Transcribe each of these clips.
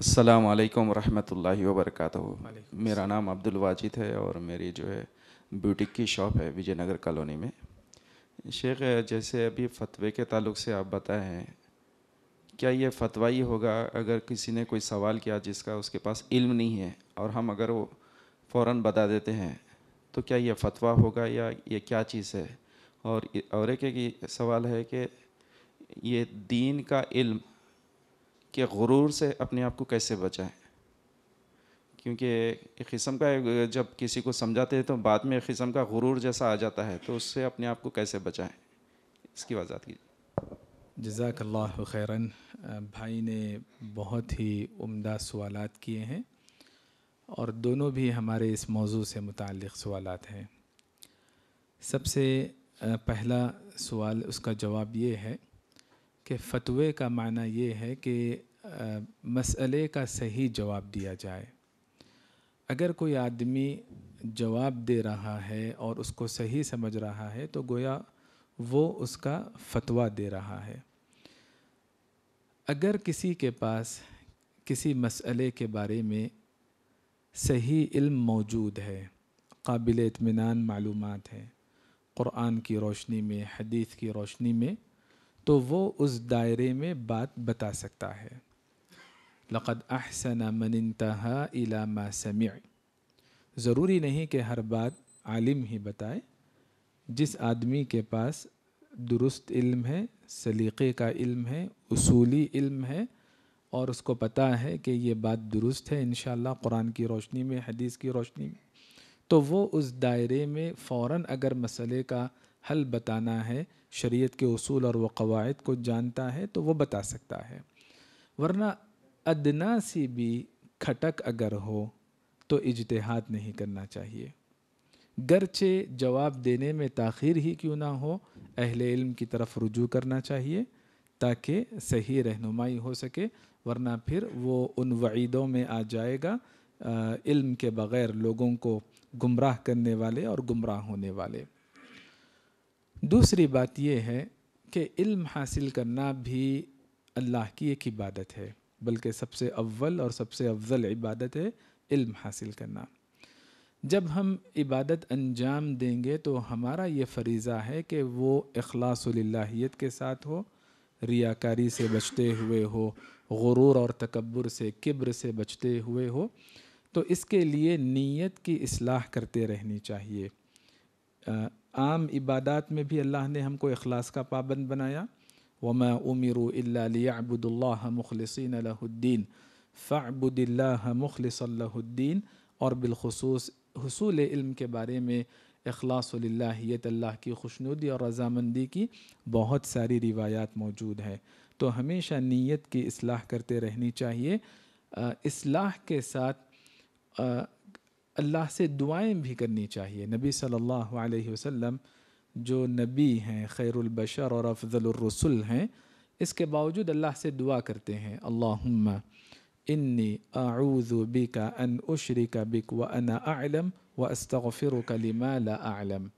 अस्सलाम वालेकुम रहमतुल्लाहि व बरकातहू मेरा नाम अब्दुल वाजिद है और मेरी जो है ब्यूटिक की शॉप है विजयनगर कॉलोनी में शेख जैसे अभी फतवे के ताल्लुक से आप बताए हैं क्या ये फतवा ही होगा अगर किसी ने कोई सवाल किया जिसका उसके पास इल्म नहीं है और हम अगर वो फ़ौर बता देते हैं तो क्या ये फतवा होगा या ये क्या चीज़ है और और एक, एक सवाल है कि ये दीन का इल्म कि गुरूर से अपने आप को कैसे बचाएं क्योंकि एक किस्म का जब किसी को समझाते हैं तो बाद में एक किस्म का गुरूर जैसा आ जाता है तो उससे अपने आप को कैसे बचाएं इसकी वजह कीजिए जजाकल्ला खैरन भाई ने बहुत ही उम्दा सवाल किए हैं और दोनों भी हमारे इस मौजू से मुतक़ सवाल हैं सबसे पहला सवाल उसका जवाब ये है कि फतवे का माना ये है कि मसले का सही जवाब दिया जाए अगर कोई आदमी जवाब दे रहा है और उसको सही समझ रहा है तो गोया वो उसका फतवा दे रहा है अगर किसी के पास किसी मसले के बारे में सही इल्म मौजूद है काबिल इतमान मालूम है क़ुरान की रोशनी में हदीस की रोशनी में तो वो उस दायरे में बात बता सकता है लक़द अहसन इला इलामा समय ज़रूरी नहीं कि हर बात आलिम ही बताए जिस आदमी के पास दुरुस्त इल्म है सलीक़े का इल्म है उसूली इल्म है और उसको पता है कि ये बात दुरुस्त है इन कुरान की रोशनी में हदीस की रोशनी में तो वो उस दायरे में फ़ौर अगर मसले का हल बताना है शरीयत के असूल और व कवायद को जानता है तो वो बता सकता है वरना अदना सी भी खटक अगर हो तो इजतहाद नहीं करना चाहिए गरचे जवाब देने में तखिर ही क्यों ना हो अहल इल्म की तरफ रुजू करना चाहिए ताकि सही रहनुमाई हो सके वरना फिर वो उन वईदों में आ जाएगा आ, इल्म के बग़ैर लोगों को गुमराह करने वाले और गुमराह होने वाले दूसरी बात यह है कि इल्म हासिल करना भी अल्लाह की एक इबादत है बल्कि सबसे अव्वल और सबसे अफजल इबादत है इल्म हासिल करना जब हम इबादत अंजाम देंगे तो हमारा ये फरीज़ा है कि वो अखलासलाहियत के साथ हो रियाकारी से बचते हुए हो गुरूर और तकबर से किब्र से बचते हुए हो तो इसके लिए नीयत की असलाह करते रहनी चाहिए आम इबादत में भी अल्लाह ने हमको अखलास का पाबंद बनाया वमा उमिर अलियाबुदुल्ला मुखलसिन लहुद्दीन फ़ाबुदिल्ला और बिलखसूस हसूल इल्म के बारे में अखलासल्लात अल्लाह की खुशनुदी और रजामंदी की बहुत सारी रिवायात मौजूद है तो हमेशा नीयत की असलाह करते रहनी चाहिए असलाह के साथ अल्लाह से दुआएं भी करनी चाहिए नबी सल्लल्लाहु अलैहि वसल्लम जो नबी हैं खैरुलबशर और अफजलरसुल हैं इसके बावजूद अल्लाह से दुआ करते हैं अल्लाहुम्मा इन्नी बिका अन उशरिका बिक व अना आलम व अस्तगफिरुका लिमा ला आलम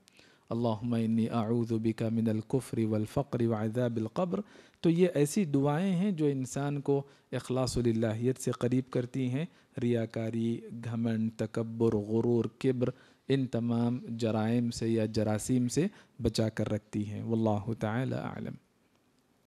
अल्लाहुम्मा इन्नी आऊज़ बिका मिनल कुफ्र वल फ़क्र वज़ाबिल क़ब्र तो ये ऐसी दुआएँ हैं जो इंसान को अखलासलाहियत से करीब करती हैं रियाकारी घमंड तकबर गुरूर किब्र इन तमाम जराइम से या जरासीम से बचा कर रखती हैं वल्लाह तालम